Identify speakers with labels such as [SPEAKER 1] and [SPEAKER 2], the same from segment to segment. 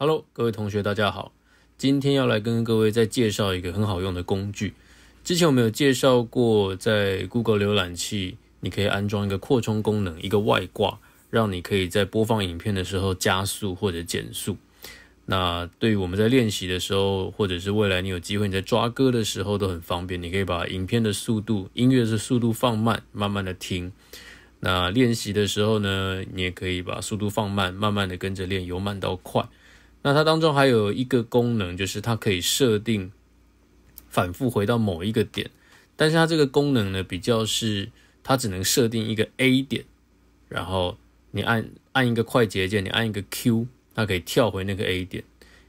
[SPEAKER 1] Hello，各位同学，大家好。今天要来跟各位再介绍一个很好用的工具。之前我们有介绍过，在 Google 浏览器，你可以安装一个扩充功能，一个外挂，让你可以在播放影片的时候加速或者减速。那对于我们在练习的时候，或者是未来你有机会你在抓歌的时候都很方便。你可以把影片的速度、音乐的速度放慢，慢慢的听。那练习的时候呢，你也可以把速度放慢，慢慢的跟着练，由慢到快。那它当中还有一个功能，就是它可以设定反复回到某一个点，但是它这个功能呢，比较是它只能设定一个 A 点，然后你按按一个快捷键，你按一个 Q，它可以跳回那个 A 点，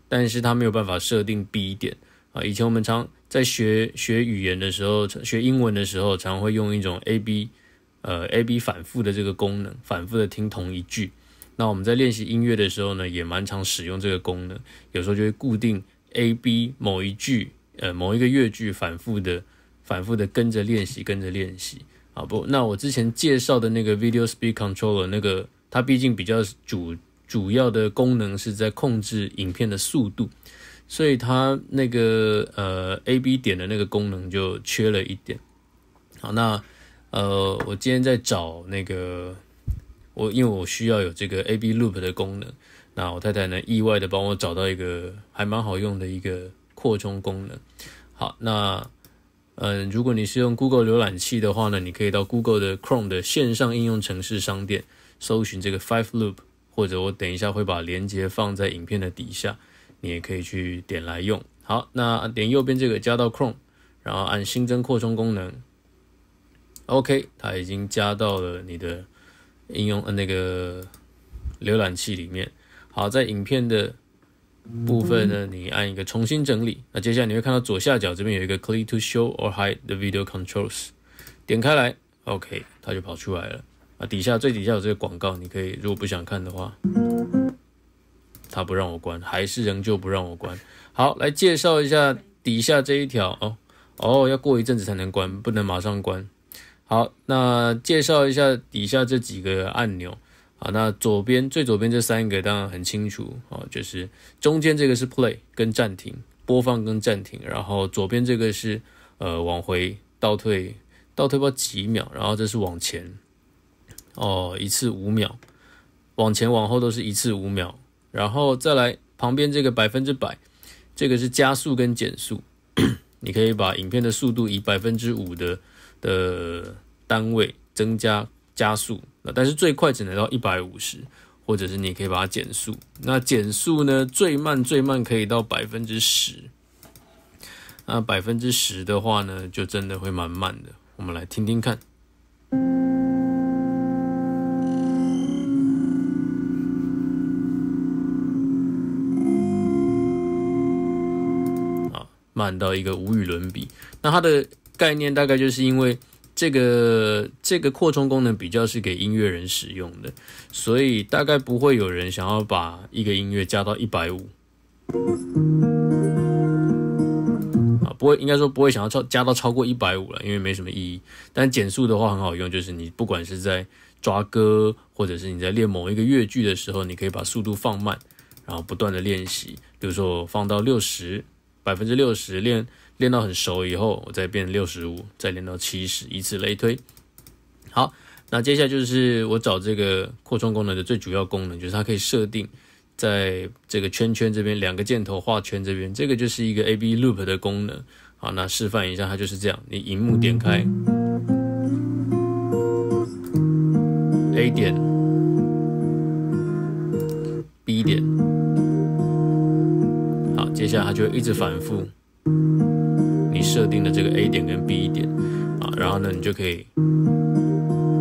[SPEAKER 1] 但是它没有办法设定 B 点啊。以前我们常在学学语言的时候，学英文的时候，常会用一种 A B 呃 A B 反复的这个功能，反复的听同一句。那我们在练习音乐的时候呢，也蛮常使用这个功能，有时候就会固定 A、B 某一句，呃，某一个乐句反复的、反复的跟着练习，跟着练习啊。不，那我之前介绍的那个 Video Speed Controller，那个它毕竟比较主主要的功能是在控制影片的速度，所以它那个呃 A、B 点的那个功能就缺了一点。好，那呃，我今天在找那个。我因为我需要有这个 A B Loop 的功能，那我太太呢意外的帮我找到一个还蛮好用的一个扩充功能。好，那嗯，如果你是用 Google 浏览器的话呢，你可以到 Google 的 Chrome 的线上应用程式商店搜寻这个 Five Loop，或者我等一下会把连接放在影片的底下，你也可以去点来用。好，那点右边这个加到 Chrome，然后按新增扩充功能，OK，它已经加到了你的。应用呃那个浏览器里面，好在影片的部分呢，你按一个重新整理，那接下来你会看到左下角这边有一个 Click to show or hide the video controls，点开来，OK，它就跑出来了。啊，底下最底下有这个广告，你可以如果不想看的话，它不让我关，还是仍旧不让我关。好，来介绍一下底下这一条哦，哦，要过一阵子才能关，不能马上关。好，那介绍一下底下这几个按钮啊。那左边最左边这三个当然很清楚啊，就是中间这个是 play 跟暂停播放跟暂停，然后左边这个是呃往回倒退，倒退不到几秒，然后这是往前哦一次五秒，往前往后都是一次五秒。然后再来旁边这个百分之百，这个是加速跟减速，你可以把影片的速度以百分之五的。的单位增加加速啊，但是最快只能到一百五十，或者是你可以把它减速。那减速呢，最慢最慢可以到百分之十。那百分之十的话呢，就真的会蛮慢的。我们来听听看。啊，慢到一个无与伦比。那它的。概念大概就是因为这个这个扩充功能比较是给音乐人使用的，所以大概不会有人想要把一个音乐加到一百五啊，不会应该说不会想要超加到超过一百五了，因为没什么意义。但减速的话很好用，就是你不管是在抓歌，或者是你在练某一个乐句的时候，你可以把速度放慢，然后不断的练习。比如说放到六十。百分之六十练练到很熟以后，我再变六十五，再练到七十，以此类推。好，那接下来就是我找这个扩充功能的最主要功能，就是它可以设定在这个圈圈这边两个箭头画圈这边，这个就是一个 A B loop 的功能。好，那示范一下，它就是这样。你荧幕点开 A 点。接下来它就会一直反复你设定的这个 A 点跟 B 点啊，然后呢你就可以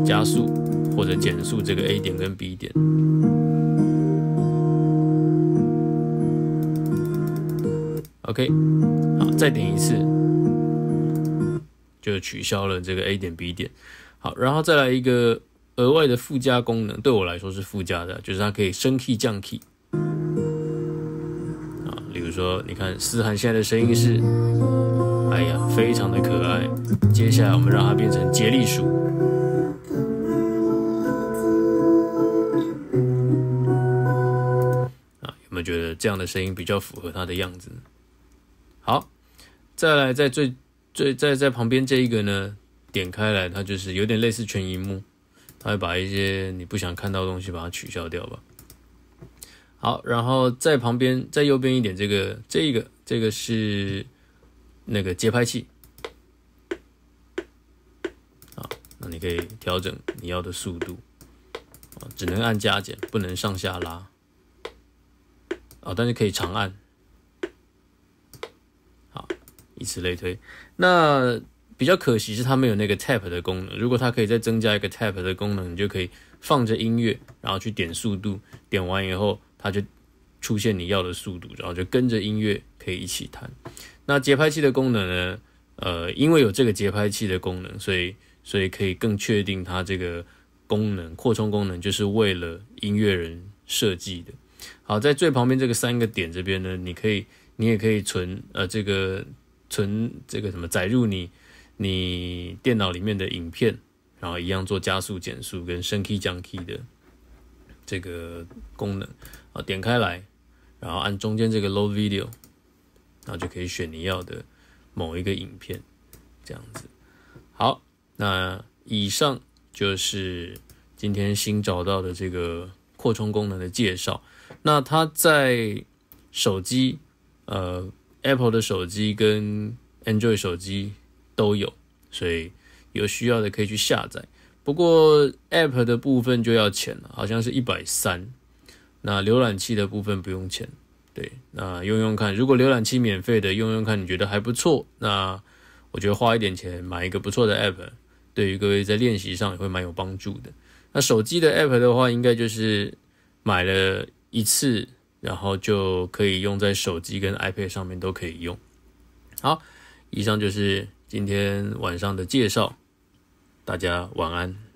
[SPEAKER 1] 加速或者减速这个 A 点跟 B 点。OK，好，再点一次就取消了这个 A 点 B 点。好，然后再来一个额外的附加功能，对我来说是附加的，就是它可以升 key 降 key。比如说，你看思涵现在的声音是，哎呀，非常的可爱。接下来我们让它变成接力鼠啊，有没有觉得这样的声音比较符合它的样子？好，再来，在最最在在旁边这一个呢，点开来，它就是有点类似全荧幕，它会把一些你不想看到的东西把它取消掉吧。好，然后在旁边，在右边一点，这个、这个、这个是那个节拍器啊。那你可以调整你要的速度只能按加减，不能上下拉啊，但是可以长按。好，以此类推。那比较可惜是它没有那个 tap 的功能。如果它可以再增加一个 tap 的功能，你就可以放着音乐，然后去点速度，点完以后。它就出现你要的速度，然后就跟着音乐可以一起弹。那节拍器的功能呢？呃，因为有这个节拍器的功能，所以所以可以更确定它这个功能扩充功能就是为了音乐人设计的。好，在最旁边这个三个点这边呢，你可以你也可以存呃这个存这个什么载入你你电脑里面的影片，然后一样做加速减速跟升 key 降 key 的。这个功能啊，点开来，然后按中间这个 load video，然后就可以选你要的某一个影片，这样子。好，那以上就是今天新找到的这个扩充功能的介绍。那它在手机，呃，Apple 的手机跟 Android 手机都有，所以有需要的可以去下载。不过 App 的部分就要钱了，好像是一百三。那浏览器的部分不用钱，对，那用用看。如果浏览器免费的，用用看，你觉得还不错，那我觉得花一点钱买一个不错的 App，对于各位在练习上也会蛮有帮助的。那手机的 App 的话，应该就是买了一次，然后就可以用在手机跟 iPad 上面都可以用。好，以上就是今天晚上的介绍。大家晚安。